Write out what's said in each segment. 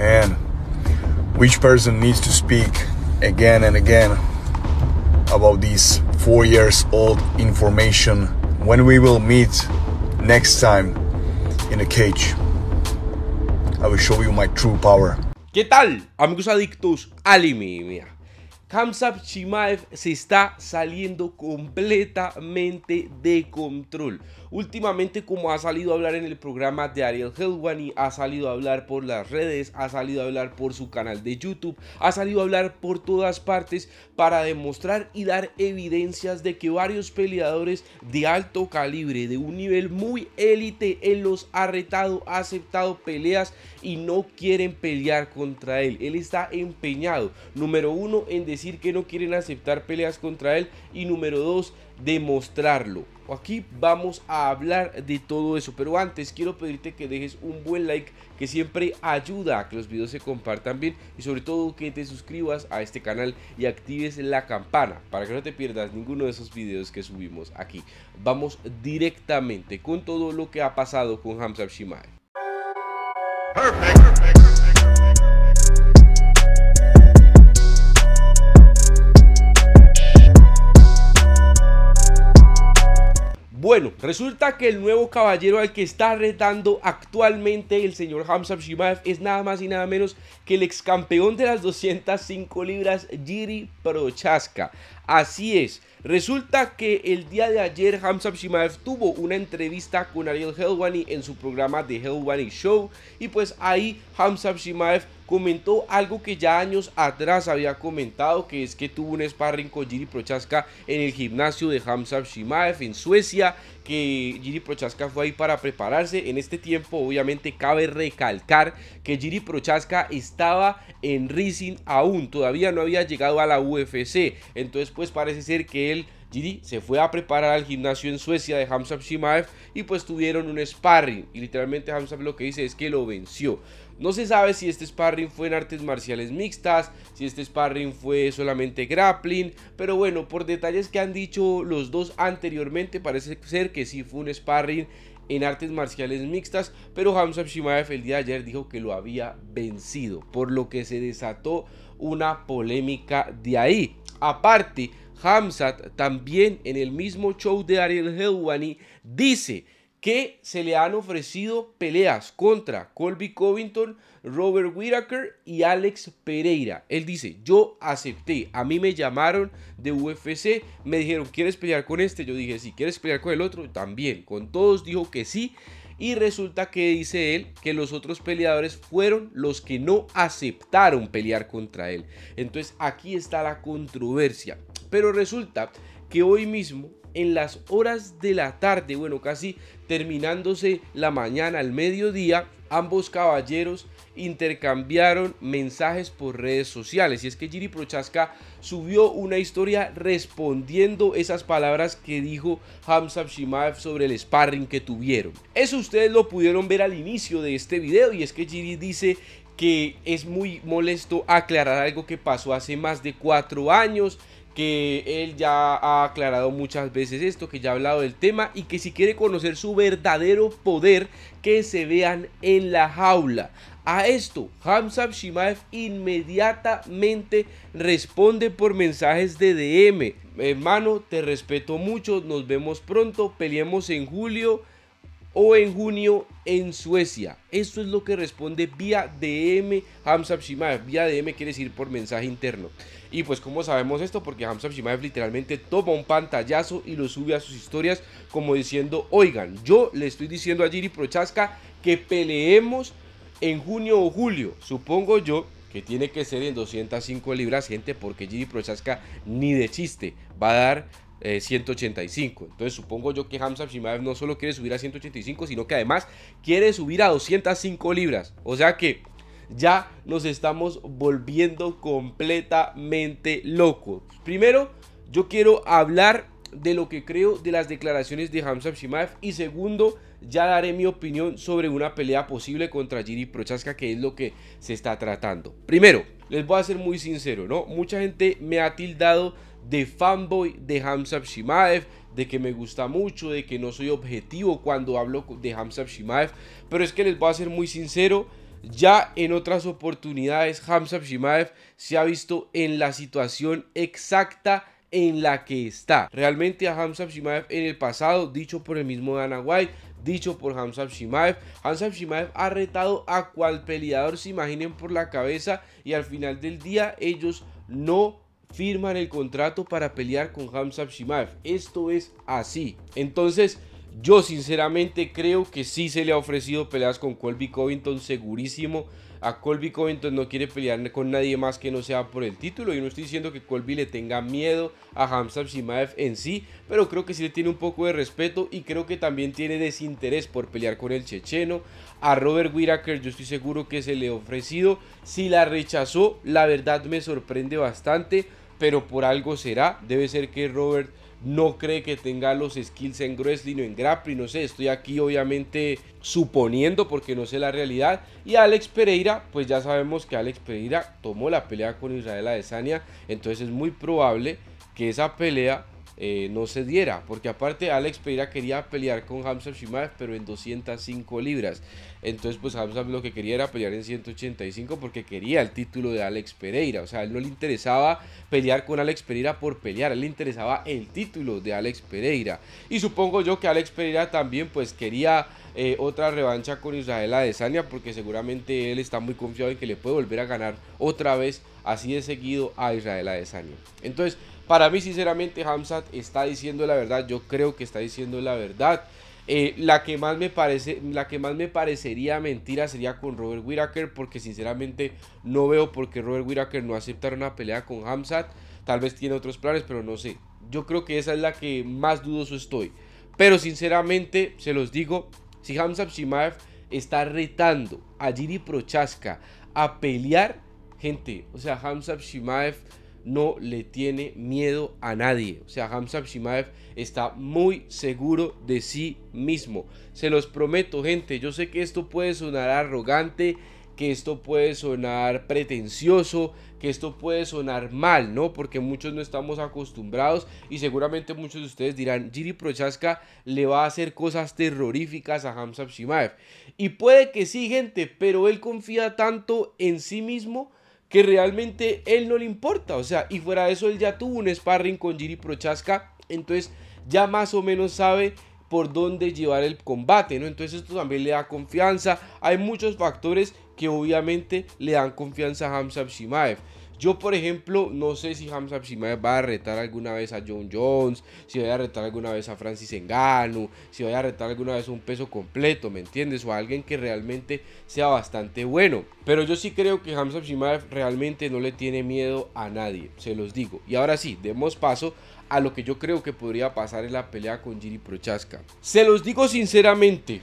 And which person needs to speak again and again about this four years old information when we will meet next time in a cage. I will show you my true power. ¿Qué tal, amigos adictos a Kamsap Shimaev se está saliendo completamente de control. Últimamente, como ha salido a hablar en el programa de Ariel Helwani, ha salido a hablar por las redes, ha salido a hablar por su canal de YouTube, ha salido a hablar por todas partes para demostrar y dar evidencias de que varios peleadores de alto calibre, de un nivel muy élite, él los ha retado, ha aceptado peleas y no quieren pelear contra él. Él está empeñado, número uno, en decir que no quieren aceptar peleas contra él y número dos, demostrarlo. Aquí vamos a hablar de todo eso, pero antes quiero pedirte que dejes un buen like que siempre ayuda a que los videos se compartan bien y sobre todo que te suscribas a este canal y actives la campana para que no te pierdas ninguno de esos videos que subimos aquí. Vamos directamente con todo lo que ha pasado con Hamza Shimaev. bueno, resulta que el nuevo caballero al que está retando actualmente el señor Hamza Shimaev es nada más y nada menos que el ex campeón de las 205 libras, Jiri Prochaska. Así es. Resulta que el día de ayer Hamza Shimaev tuvo una entrevista con Ariel Helwani en su programa The Helwani Show y pues ahí Hamza Shimaev comentó algo que ya años atrás había comentado que es que tuvo un sparring con Giri Prochaska en el gimnasio de Hamza Shimaev en Suecia que Giri Prochaska fue ahí para prepararse en este tiempo obviamente cabe recalcar que Giri Prochaska estaba en Rising aún todavía no había llegado a la UFC entonces pues pues parece ser que él, GD se fue a preparar al gimnasio en Suecia de Hamzab Shimaev y pues tuvieron un sparring y literalmente Hamzab lo que dice es que lo venció. No se sabe si este sparring fue en artes marciales mixtas, si este sparring fue solamente grappling, pero bueno, por detalles que han dicho los dos anteriormente, parece ser que sí fue un sparring en artes marciales mixtas, pero Hamza Shimaev el día de ayer dijo que lo había vencido, por lo que se desató una polémica de ahí. Aparte, Hamzat también en el mismo show de Ariel Helwani dice que se le han ofrecido peleas contra Colby Covington, Robert Whittaker y Alex Pereira. Él dice, yo acepté, a mí me llamaron de UFC, me dijeron, ¿quieres pelear con este? Yo dije, sí, ¿quieres pelear con el otro? También, con todos dijo que sí y resulta que dice él que los otros peleadores fueron los que no aceptaron pelear contra él. Entonces aquí está la controversia. Pero resulta que hoy mismo en las horas de la tarde, bueno, casi terminándose la mañana al mediodía, ambos caballeros intercambiaron mensajes por redes sociales. Y es que Giri Prochaska subió una historia respondiendo esas palabras que dijo Hamza Shimaev sobre el sparring que tuvieron. Eso ustedes lo pudieron ver al inicio de este video y es que Giri dice que es muy molesto aclarar algo que pasó hace más de cuatro años que él ya ha aclarado muchas veces esto, que ya ha hablado del tema y que si quiere conocer su verdadero poder, que se vean en la jaula. A esto, Hamza Shimaev inmediatamente responde por mensajes de DM. Hermano, te respeto mucho, nos vemos pronto, peleemos en julio o en junio en Suecia. Esto es lo que responde vía DM Hamzab Shimaev. Vía DM quiere decir por mensaje interno. Y pues como sabemos esto, porque Hamzab Shimaev literalmente toma un pantallazo y lo sube a sus historias como diciendo, oigan, yo le estoy diciendo a Giri Prochaska que peleemos en junio o julio. Supongo yo que tiene que ser en 205 libras, gente, porque Giri Prochaska ni de chiste va a dar 185. Eh, Entonces supongo yo que Hamza Shimaev no solo quiere subir a 185, sino que además quiere subir a 205 libras. O sea que ya nos estamos volviendo completamente locos. Primero, yo quiero hablar de lo que creo de las declaraciones de Hamza Shimaev y segundo, ya daré mi opinión sobre una pelea posible contra Giri Prochaska, que es lo que se está tratando. Primero, les voy a ser muy sincero, ¿no? Mucha gente me ha tildado de fanboy de Hamza Shimaev, de que me gusta mucho, de que no soy objetivo cuando hablo de Hamza Shimaev, pero es que les voy a ser muy sincero, ya en otras oportunidades Hamza Shimaev se ha visto en la situación exacta en la que está. Realmente a Hamza Shimaev en el pasado, dicho por el mismo Dana White, dicho por Hamza Shimaev, Hamza Shimaev ha retado a cual peleador se imaginen por la cabeza y al final del día ellos no firman el contrato para pelear con Hamza Shimaev. Esto es así. Entonces, yo sinceramente creo que sí se le ha ofrecido peleas con Colby Covington, segurísimo. A Colby Covington no quiere pelear con nadie más que no sea por el título. Yo no estoy diciendo que Colby le tenga miedo a Hamza Shimaev en sí, pero creo que sí le tiene un poco de respeto y creo que también tiene desinterés por pelear con el checheno. A Robert Whittaker yo estoy seguro que se le ha ofrecido. Si la rechazó, la verdad me sorprende bastante pero por algo será. Debe ser que Robert no cree que tenga los skills en wrestling o en grappling, no sé, estoy aquí obviamente suponiendo porque no sé la realidad. Y Alex Pereira, pues ya sabemos que Alex Pereira tomó la pelea con Israel Adesanya, entonces es muy probable que esa pelea eh, no se diera, porque aparte Alex Pereira quería pelear con Hamza Shimaev, pero en 205 libras. Entonces, pues Hamza lo que quería era pelear en 185 porque quería el título de Alex Pereira. O sea, él no le interesaba pelear con Alex Pereira por pelear, él le interesaba el título de Alex Pereira. Y supongo yo que Alex Pereira también, pues quería eh, otra revancha con Israel Adesanya, porque seguramente él está muy confiado en que le puede volver a ganar otra vez así de seguido a Israel Adesanya. Entonces, para mí, sinceramente, Hamzat está diciendo la verdad. Yo creo que está diciendo la verdad. Eh, la, que más me parece, la que más me parecería mentira sería con Robert Whittaker, porque sinceramente no veo por qué Robert Whittaker no aceptara una pelea con Hamzat. Tal vez tiene otros planes, pero no sé. Yo creo que esa es la que más dudoso estoy. Pero sinceramente, se los digo, si Hamzat Shimaev está retando a Jiri Prochaska a pelear, gente, o sea, Hamzat Shimaev no le tiene miedo a nadie. O sea, Hamza Shimaev está muy seguro de sí mismo. Se los prometo, gente. Yo sé que esto puede sonar arrogante, que esto puede sonar pretencioso, que esto puede sonar mal, ¿no? Porque muchos no estamos acostumbrados y seguramente muchos de ustedes dirán, Giri Prochaska le va a hacer cosas terroríficas a Hamza Shimaev. Y puede que sí, gente, pero él confía tanto en sí mismo que realmente él no le importa. O sea, y fuera de eso, él ya tuvo un sparring con Giri Prochaska. Entonces ya más o menos sabe por dónde llevar el combate, ¿no? Entonces esto también le da confianza. Hay muchos factores que obviamente le dan confianza a Hamza Shimaev. Yo, por ejemplo, no sé si Hamza si va a retar alguna vez a John Jones, si va a retar alguna vez a Francis Engano, si va a retar alguna vez un peso completo, ¿me entiendes? O a alguien que realmente sea bastante bueno. Pero yo sí creo que Hamza Shimaev realmente no le tiene miedo a nadie, se los digo. Y ahora sí, demos paso a lo que yo creo que podría pasar en la pelea con Giri Prochaska. Se los digo sinceramente,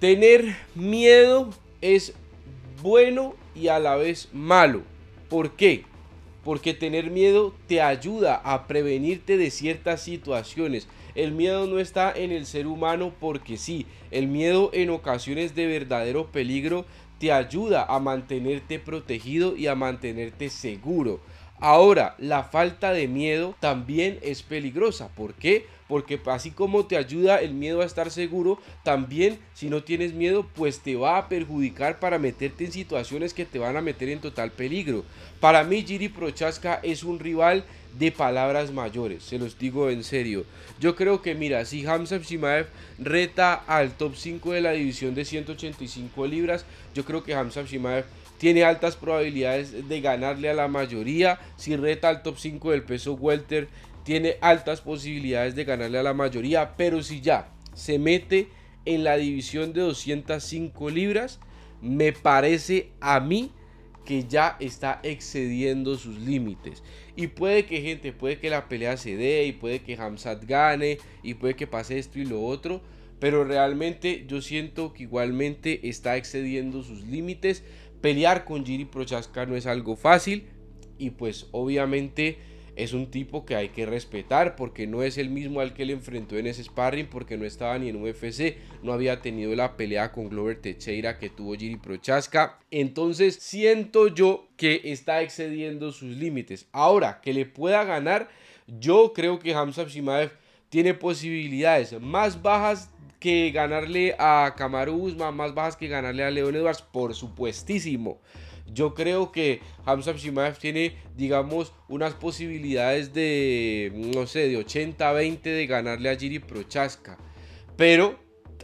tener miedo es bueno y a la vez malo. ¿Por qué? porque tener miedo te ayuda a prevenirte de ciertas situaciones. El miedo no está en el ser humano porque sí, el miedo en ocasiones de verdadero peligro te ayuda a mantenerte protegido y a mantenerte seguro. Ahora, la falta de miedo también es peligrosa. ¿Por qué? Porque así como te ayuda el miedo a estar seguro, también si no tienes miedo, pues te va a perjudicar para meterte en situaciones que te van a meter en total peligro. Para mí, Giri Prochaska es un rival de palabras mayores, se los digo en serio. Yo creo que, mira, si Hamza Shimaev reta al top 5 de la división de 185 libras, yo creo que Hamza Shimaev tiene altas probabilidades de ganarle a la mayoría. Si reta al top 5 del peso welter, tiene altas posibilidades de ganarle a la mayoría. Pero si ya se mete en la división de 205 libras, me parece a mí que ya está excediendo sus límites. Y puede que gente, puede que la pelea se dé, y puede que Hamzat gane, y puede que pase esto y lo otro. Pero realmente yo siento que igualmente está excediendo sus límites. Pelear con Giri Prochaska no es algo fácil y pues obviamente es un tipo que hay que respetar porque no es el mismo al que le enfrentó en ese sparring porque no estaba ni en UFC, no había tenido la pelea con Glover Teixeira que tuvo Giri Prochaska. Entonces siento yo que está excediendo sus límites. Ahora, que le pueda ganar, yo creo que Hamza Shimaev tiene posibilidades más bajas que ganarle a Kamaru más bajas que ganarle a Leon Edwards, por supuestísimo. Yo creo que Hamza Shimaev tiene, digamos, unas posibilidades de, no sé, de 80-20 de ganarle a Giri Prochaska. Pero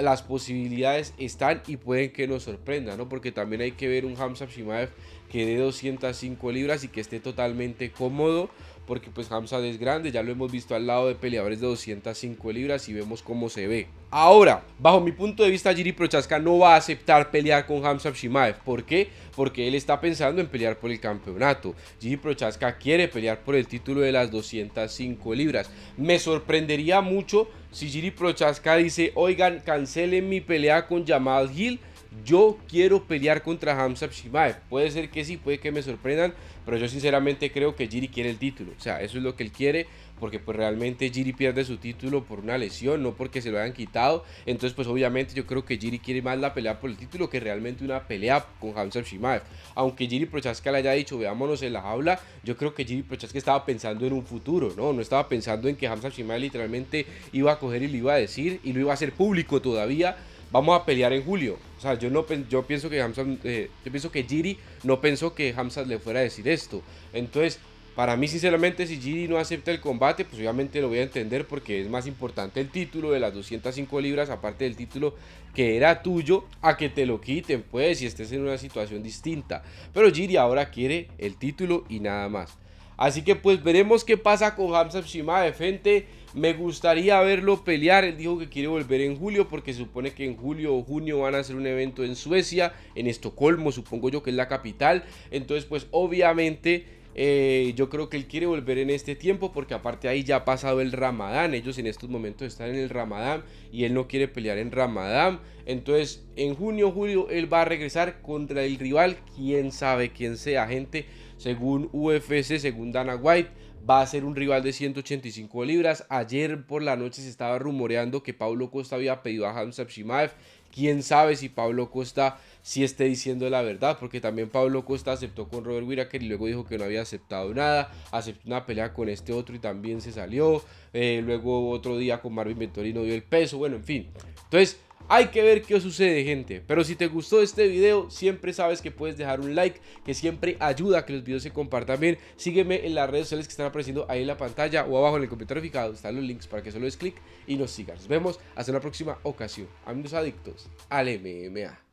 las posibilidades están y pueden que nos sorprenda, ¿no? Porque también hay que ver un Hamza Shimaev que dé 205 libras y que esté totalmente cómodo porque pues Hamza es grande, ya lo hemos visto al lado de peleadores de 205 libras y vemos cómo se ve. Ahora, bajo mi punto de vista, Jiri Prochaska no va a aceptar pelear con Hamza Shimaev. ¿Por qué? Porque él está pensando en pelear por el campeonato. Jiri Prochaska quiere pelear por el título de las 205 libras. Me sorprendería mucho si Jiri Prochaska dice, oigan, cancelen mi pelea con Jamal Gil... Yo quiero pelear contra Hamza Shimaev. Puede ser que sí, puede que me sorprendan, pero yo sinceramente creo que Jiri quiere el título. O sea, eso es lo que él quiere, porque pues realmente Jiri pierde su título por una lesión, no porque se lo hayan quitado. Entonces, pues obviamente yo creo que Jiri quiere más la pelea por el título que realmente una pelea con Hamza Shimaev. Aunque Jiri Prochaska le haya dicho, veámonos en la jaula, yo creo que Jiri Prochaska estaba pensando en un futuro, ¿no? No estaba pensando en que Hamza Shimaev literalmente iba a coger y lo iba a decir y lo iba a hacer público todavía vamos a pelear en julio. O sea, yo, no, yo pienso que Hamza, eh, yo pienso que Giri no pensó que Hamza le fuera a decir esto. Entonces, para mí, sinceramente, si Giri no acepta el combate, pues obviamente lo voy a entender porque es más importante el título de las 205 libras, aparte del título que era tuyo, a que te lo quiten, pues, si estés en una situación distinta. Pero Giri ahora quiere el título y nada más. Así que pues veremos qué pasa con Hamza Shima Defente Me gustaría verlo pelear. Él dijo que quiere volver en julio porque supone que en julio o junio van a hacer un evento en Suecia, en Estocolmo, supongo yo que es la capital. Entonces pues obviamente eh, yo creo que él quiere volver en este tiempo porque aparte ahí ya ha pasado el ramadán. Ellos en estos momentos están en el ramadán y él no quiere pelear en ramadán. Entonces en junio, julio él va a regresar contra el rival. Quién sabe quién sea, gente. Según UFC, según Dana White, va a ser un rival de 185 libras. Ayer por la noche se estaba rumoreando que Paulo Costa había pedido a Hamza Shimaev quién sabe si Pablo Costa sí esté diciendo la verdad, porque también Pablo Costa aceptó con Robert Whittaker y luego dijo que no había aceptado nada, aceptó una pelea con este otro y también se salió, eh, luego otro día con Marvin Vettori dio el peso, bueno, en fin. Entonces, hay que ver qué sucede, gente. Pero si te gustó este video, siempre sabes que puedes dejar un like, que siempre ayuda a que los videos se compartan bien. Sígueme en las redes sociales que están apareciendo ahí en la pantalla o abajo en el comentario fijado. Están los links para que solo des clic y nos sigas. Nos vemos hasta la próxima ocasión. Amigos adictos al MMA.